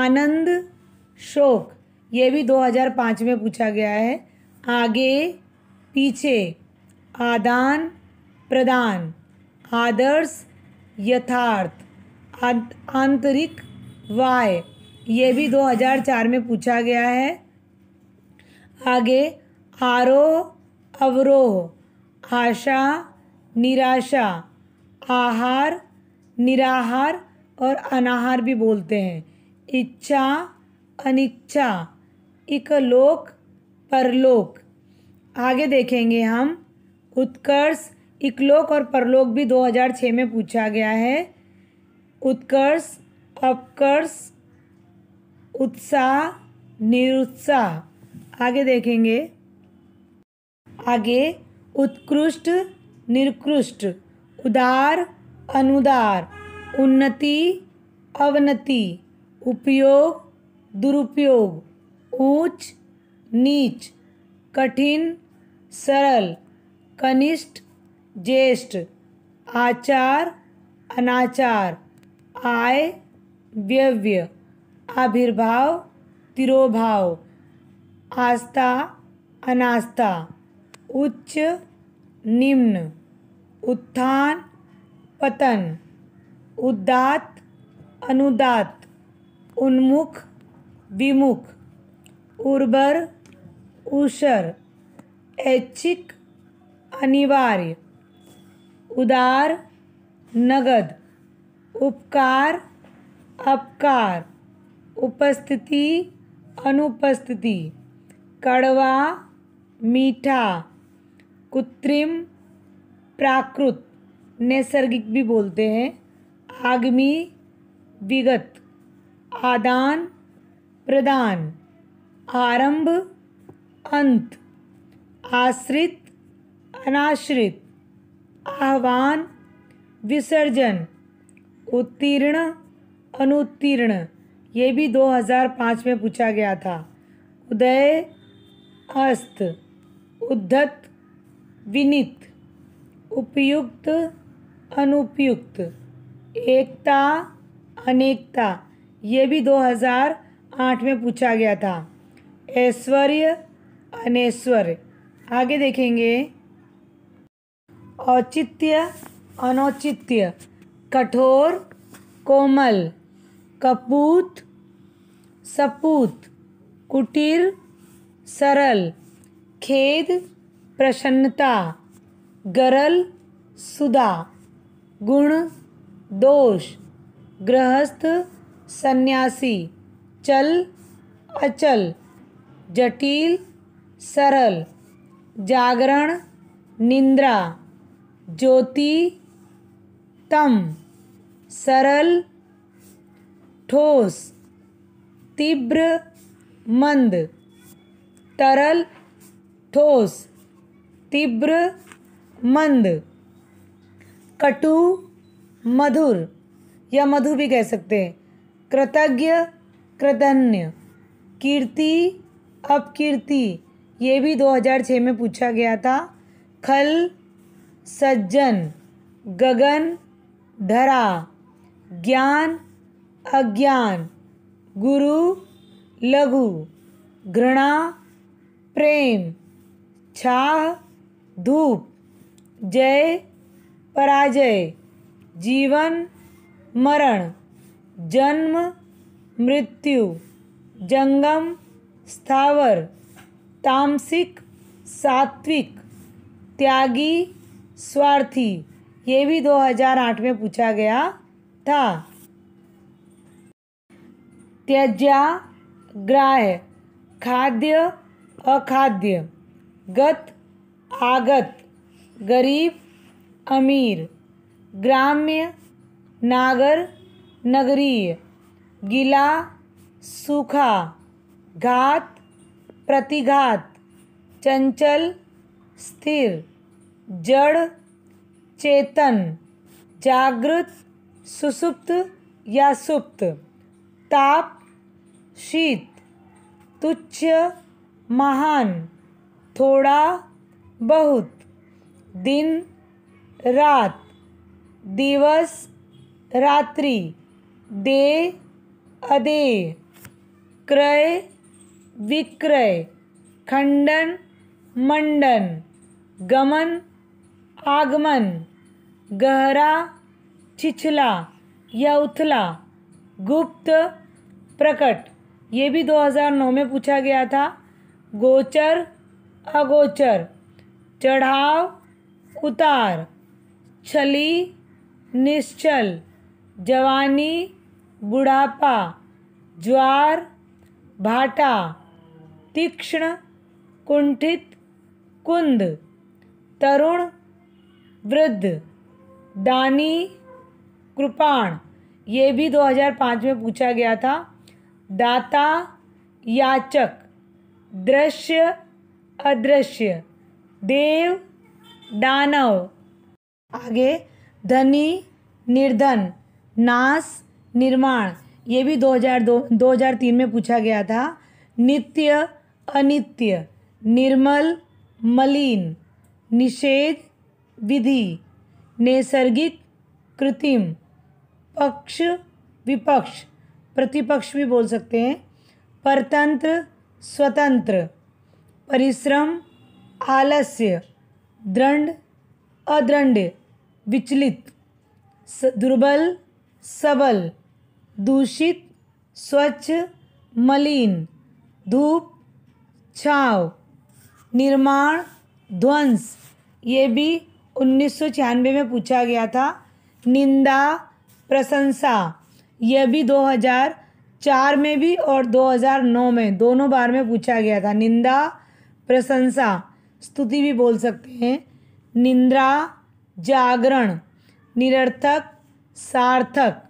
आनंद शोक ये भी 2005 में पूछा गया है आगे पीछे आदान प्रदान आदर्श यथार्थ आंतरिक वाय ये भी 2004 में पूछा गया है आगे आरोह अवरोह आशा निराशा आहार निराहार और अनाहार भी बोलते हैं इच्छा अनिच्छा इकलोक परलोक आगे देखेंगे हम उत्कर्ष इकलोक और परलोक भी 2006 में पूछा गया है उत्कर्ष अपकर्ष उत्साह निरुत्साह आगे देखेंगे आगे उत्कृष्ट निकृष्ट उदार अनुदार उन्नति अवनति उपयोग दुरुपयोग ऊंच नीच कठिन सरल कनिष्ठ ज्येष्ठ आचार अनाचार आय व्यव्य आविर्भाव तिरोभाव आस्था अनास्था उच्च निम्न उत्थान पतन उदात अनुदात उन्मुख विमुख उर्वर उषर ऐच्छिक अनिवार्य उदार नगद उपकार अपकार उपस्थिति अनुपस्थिति कड़वा मीठा कृत्रिम प्राकृत नैसर्गिक भी बोलते हैं आगमी विगत आदान प्रदान आरंभ अंत आश्रित अनाश्रित आह्वान विसर्जन उत्तीर्ण अनुत्तीर्ण ये भी 2005 में पूछा गया था उदय अस्त उद्धत विनित उपयुक्त अनुपयुक्त एकता अनेकता ये भी 2008 में पूछा गया था ऐश्वर्य अनैश्वर्य आगे देखेंगे औचित्य अनौचित्य कठोर कोमल कपूत सपूत कुटीर सरल खेद प्रसन्नता गरल सुधा गुण दोष गृहस्थ सन्यासी चल अचल जटिल सरल जागरण निंद्रा ज्योति तम सरल ठोस तीव्र मंद तरल ठोस तीव्र मंद कटु मधुर या मधु भी कह सकते हैं कृतज्ञ कृतन्य कीर्ति अपकीर्ति ये भी 2006 में पूछा गया था खल सज्जन गगन धरा ज्ञान अज्ञान गुरु लघु घृणा प्रेम छाह धूप जय पराजय जीवन मरण जन्म मृत्यु जंगम स्थावर तामसिक सात्विक त्यागी स्वार्थी ये भी 2008 में पूछा गया था त्यज्या ग्राह्य खाद्य अखाद्य गत आगत गरीब अमीर ग्राम्य नागर नगरीय गीला सूखा घात प्रतिघात चंचल स्थिर जड़ चेतन जागृत सुसुप्त या सुप्त ताप शीत तुच्छ महान थोड़ा बहुत दिन रात दिवस रात्रि दे अदे क्रय विक्रय खंडन मंडन गमन आगमन गहरा छिछला या उथला गुप्त प्रकट ये भी 2009 में पूछा गया था गोचर अगोचर चढ़ाव उतार छली निश्चल जवानी बुढ़ापा ज्वार भाटा तीक्ष्ण कुंठित कुंद तरुण वृद्ध दानी कृपाण ये भी 2005 में पूछा गया था दाता याचक दृश्य अदृश्य देव दानव आगे धनी निर्धन नास निर्माण ये भी 2002 2003 में पूछा गया था नित्य अनित्य निर्मल मलिन निषेध विधि नैसर्गिक कृत्रिम पक्ष विपक्ष प्रतिपक्ष भी बोल सकते हैं परतंत्र स्वतंत्र परिश्रम आलस्य दृढ़ अदृढ़ विचलित दुर्बल सबल दूषित स्वच्छ मलिन धूप छाव निर्माण ध्वंस ये भी उन्नीस में पूछा गया था निंदा प्रशंसा यह भी 2004 में भी और 2009 में दोनों बार में पूछा गया था निंदा प्रशंसा स्तुति भी बोल सकते हैं निंद्रा जागरण निरर्थक सार्थक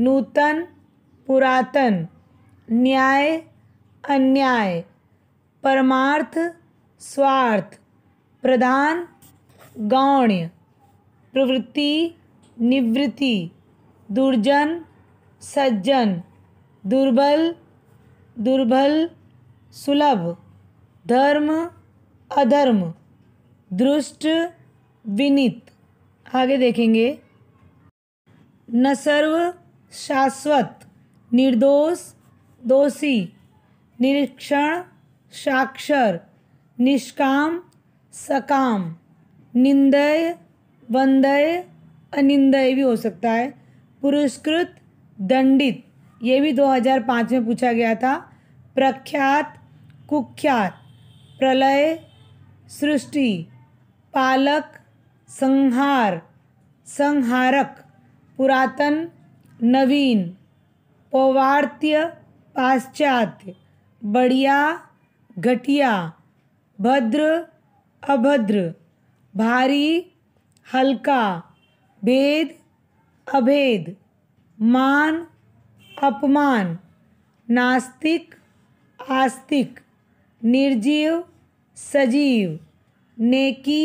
नूतन पुरातन न्याय अन्याय परमार्थ स्वार्थ प्रधान गौण्य प्रवृत्ति निवृत्ति दुर्जन सज्जन दुर्बल दुर्बल सुलभ धर्म अधर्म दृष्ट विनित आगे देखेंगे न सर्व शाश्वत निर्दोष दोषी निरीक्षण साक्षर निष्काम सकाम निंदय वंदय अनिंदय भी हो सकता है पुरस्कृत दंडित ये भी 2005 में पूछा गया था प्रख्यात कुख्यात प्रलय सृष्टि पालक संहार संहारक पुरातन नवीन पौवार्त्य पाश्चात्य बढ़िया घटिया भद्र अभद्र भारी हल्का भेद अभेद मान अपमान नास्तिक आस्तिक निर्जीव सजीव नेकी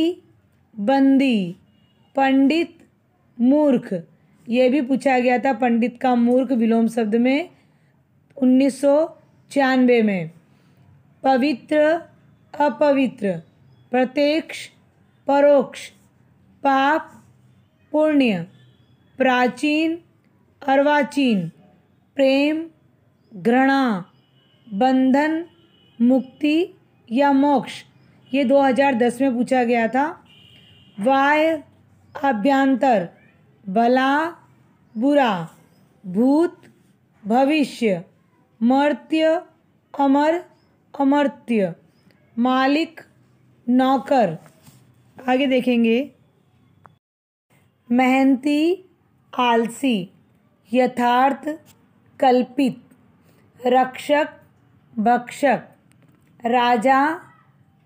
बंदी पंडित मूर्ख ये भी पूछा गया था पंडित का मूर्ख विलोम शब्द में उन्नीस में पवित्र अपवित्र प्रत्यक्ष परोक्ष पाप पुण्य प्राचीन अर्वाचीन प्रेम घृणा बंधन मुक्ति या मोक्ष ये 2010 में पूछा गया था वाय अभ्यंतर भला बुरा भूत भविष्य मर्त्य अमर अमर्त्य मालिक नौकर आगे देखेंगे मेहनती आलसी यथार्थ कल्पित रक्षक भक्षक राजा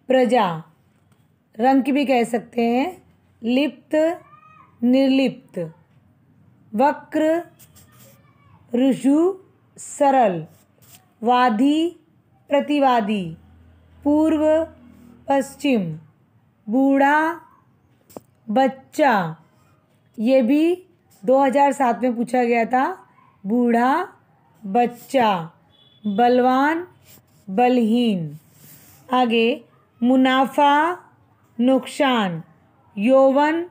प्रजा रंग भी कह सकते हैं लिप्त निर्लिप्त वक्र ऋषु सरल वादी प्रतिवादी पूर्व पश्चिम बूढ़ा बच्चा ये भी 2007 में पूछा गया था बूढ़ा बच्चा बलवान बलहीन आगे मुनाफा नुकसान यौवन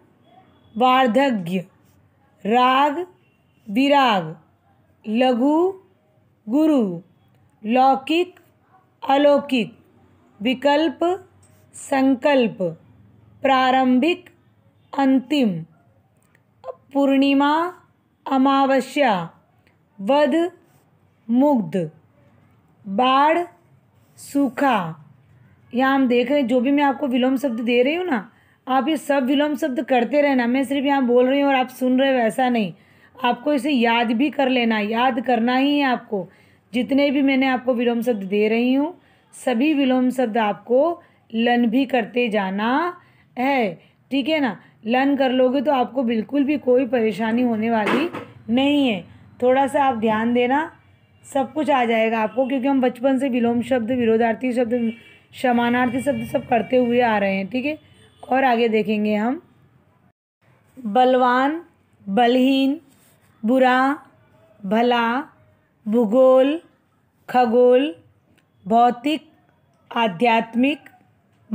वार्धक्य राग विराग लघु गुरु लौकिक अलौकिक विकल्प संकल्प प्रारंभिक अंतिम पूर्णिमा अमावस्या वध मुग्ध बाढ़ सूखा यहाँ हम देख रहे हैं जो भी मैं आपको विलोम शब्द दे रही हूँ ना आप ये सब विलोम शब्द करते रहना मैं सिर्फ यहाँ बोल रही हूँ और आप सुन रहे हो ऐसा नहीं आपको इसे याद भी कर लेना याद करना ही है आपको जितने भी मैंने आपको विलोम शब्द दे रही हूँ सभी विलोम शब्द आपको लन भी करते जाना है ठीक है ना लर्न कर लोगे तो आपको बिल्कुल भी कोई परेशानी होने वाली नहीं है थोड़ा सा आप ध्यान देना सब कुछ आ जाएगा आपको क्योंकि हम बचपन से विलोम शब्द विरोधार्थी शब्द समानार्थी शब्द सब करते हुए आ रहे हैं ठीक है और आगे देखेंगे हम बलवान बलहीन बुरा भला भूगोल खगोल भौतिक आध्यात्मिक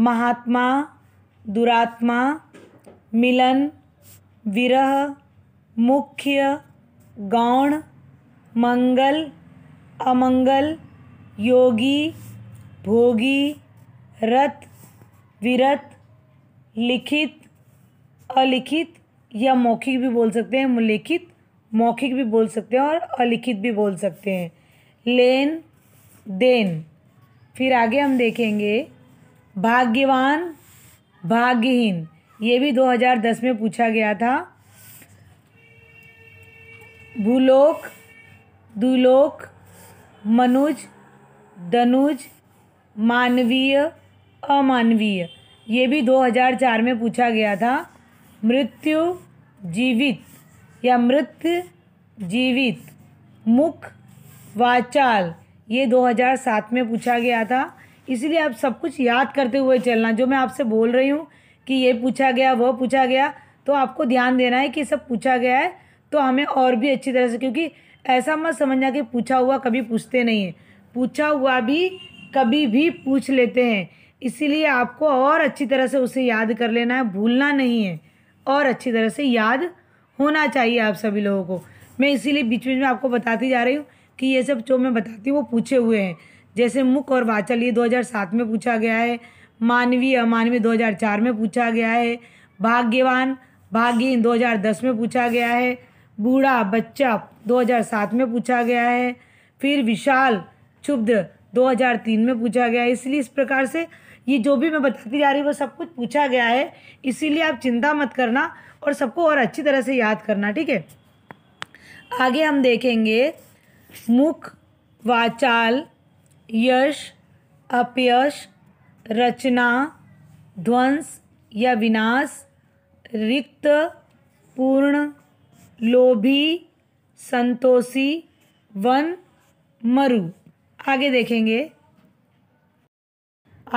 महात्मा दुरात्मा मिलन विरह मुख्य गौण मंगल अमंगल योगी भोगी रत विरत लिखित अलिखित या मौखिक भी बोल सकते हैं लिखित मौखिक भी बोल सकते हैं और अलिखित भी बोल सकते हैं लेन देन फिर आगे हम देखेंगे भाग्यवान भाग्यहीन ये भी 2010 में पूछा गया था भूलोक दुलोक मनुज दनुज मानवीय अमानवीय ये भी 2004 में पूछा गया था मृत्यु जीवित या मृत जीवित मुख वाचाल ये 2007 में पूछा गया था इसलिए आप सब कुछ याद करते हुए चलना जो मैं आपसे बोल रही हूँ कि ये पूछा गया वह पूछा गया तो आपको ध्यान देना है कि सब पूछा गया है तो हमें और भी अच्छी तरह से क्योंकि ऐसा मत समझना कि पूछा हुआ कभी पूछते नहीं है पूछा हुआ भी कभी भी पूछ लेते हैं इसीलिए आपको और अच्छी तरह से उसे याद कर लेना है भूलना नहीं है और अच्छी तरह से याद होना चाहिए आप सभी लोगों को मैं इसीलिए बीच बीच में आपको बताती जा रही हूँ कि ये सब जो मैं बताती हूँ वो पूछे हुए हैं जैसे मुख और वाचल ये 2007 में पूछा गया है मानवीय अमानवीय 2004 में पूछा गया है भाग्यवान भाग्यहीन 2010 में पूछा गया है बूढ़ा बच्चा 2007 में पूछा गया है फिर विशाल क्षुब्ध 2003 में पूछा गया है इसलिए इस प्रकार से ये जो भी मैं बताती जा रही हूँ वो सब कुछ पूछा गया है इसीलिए आप चिंता मत करना और सबको और अच्छी तरह से याद करना ठीक है आगे हम देखेंगे मुख वाचाल यश अपयश रचना ध्वंस या विनाश रिक्त पूर्ण लोभी संतोषी वन मरु आगे देखेंगे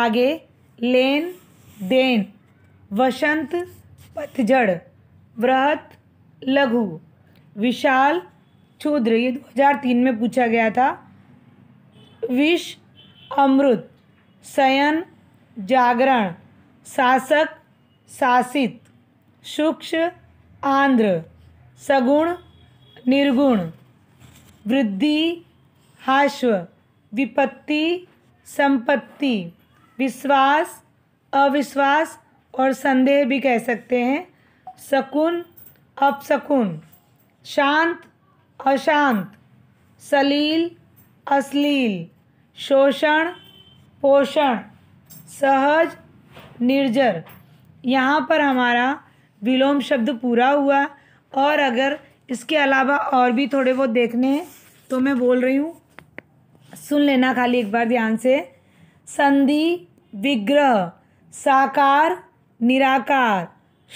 आगे लेन देन वसंत पतझड़ वृहत लघु विशाल क्षुद्र ये 2003 में पूछा गया था विष अमृत शयन जागरण शासक शासित सूक्ष्म आंध्र सगुण निर्गुण वृद्धि हाश्व विपत्ति संपत्ति विश्वास अविश्वास और संदेह भी कह सकते हैं शकुन अपशकुन शांत अशांत सलील अश्लील शोषण पोषण सहज निर्जर यहाँ पर हमारा विलोम शब्द पूरा हुआ और अगर इसके अलावा और भी थोड़े बहुत देखने हैं तो मैं बोल रही हूँ सुन लेना खाली एक बार ध्यान से संधि विग्रह साकार निराकार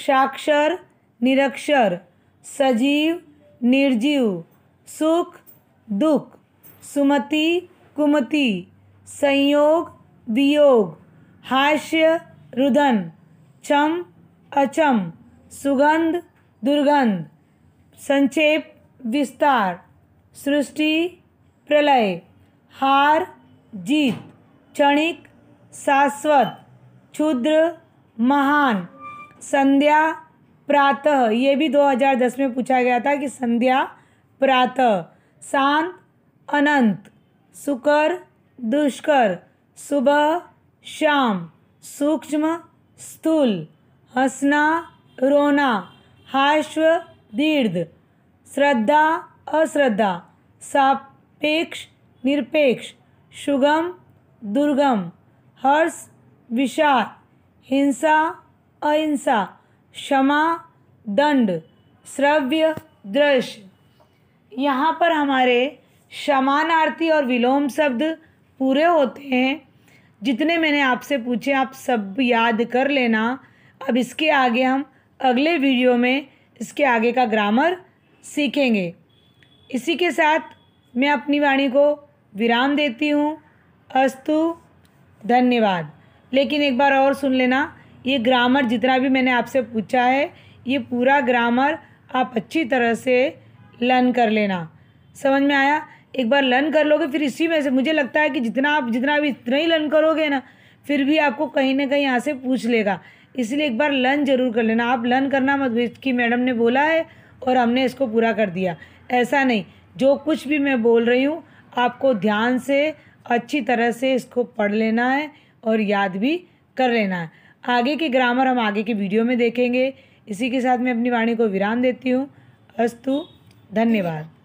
साक्षर निरक्षर सजीव निर्जीव सुख दुख सुमति कुमति संयोग वियोग हास्य रुदन चम अचम सुगंध दुर्गंध संक्षेप विस्तार सृष्टि प्रलय हार जीत क्षणिक शाश्वत क्षुद्र महान संध्या प्रातः ये भी 2010 में पूछा गया था कि संध्या प्रातः शांत अनंत सुकर दुष्कर सुबह श्याम सूक्ष्म स्थूल हंसना रोना हाश्व दीर्घ श्रद्धा अश्रद्धा सापेक्ष निरपेक्ष सुगम दुर्गम हर्ष विषाद हिंसा अहिंसा क्षमा दंड श्रव्य दृश्य यहाँ पर हमारे समानार्थी और विलोम शब्द पूरे होते हैं जितने मैंने आपसे पूछे आप सब याद कर लेना अब इसके आगे हम अगले वीडियो में इसके आगे का ग्रामर सीखेंगे इसी के साथ मैं अपनी वाणी को विराम देती हूँ अस्तु धन्यवाद लेकिन एक बार और सुन लेना ये ग्रामर जितना भी मैंने आपसे पूछा है ये पूरा ग्रामर आप अच्छी तरह से लर्न कर लेना समझ में आया एक बार लर्न कर लोगे फिर इसी में से मुझे लगता है कि जितना आप जितना भी इतना ही लर्न करोगे ना फिर भी आपको कहीं ना कहीं यहाँ से पूछ लेगा इसलिए एक बार लर्न जरूर कर लेना आप लर्न करना मत कि मैडम ने बोला है और हमने इसको पूरा कर दिया ऐसा नहीं जो कुछ भी मैं बोल रही हूँ आपको ध्यान से अच्छी तरह से इसको पढ़ लेना है और याद भी कर लेना है आगे की ग्रामर हम आगे की वीडियो में देखेंगे इसी के साथ मैं अपनी वाणी को विराम देती हूँ अस्तु धन्यवाद